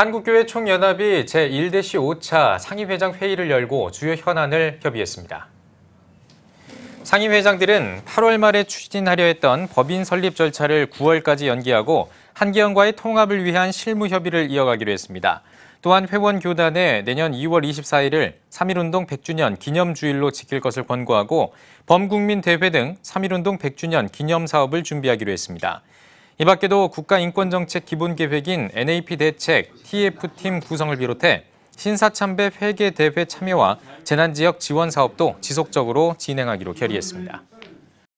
한국교회 총연합이 제1-5차 상임회장 회의를 열고 주요 현안을 협의했습니다. 상임회장들은 8월 말에 추진하려 했던 법인 설립 절차를 9월까지 연기하고 한계원과의 통합을 위한 실무 협의를 이어가기로 했습니다. 또한 회원 교단에 내년 2월 24일을 3.1운동 100주년 기념주일로 지킬 것을 권고하고 범국민 대회 등 3.1운동 100주년 기념 사업을 준비하기로 했습니다. 이 밖에도 국가인권정책 기본계획인 NAP 대책, TF팀 구성을 비롯해 신사참배 회계대회 참여와 재난지역 지원사업도 지속적으로 진행하기로 결의했습니다.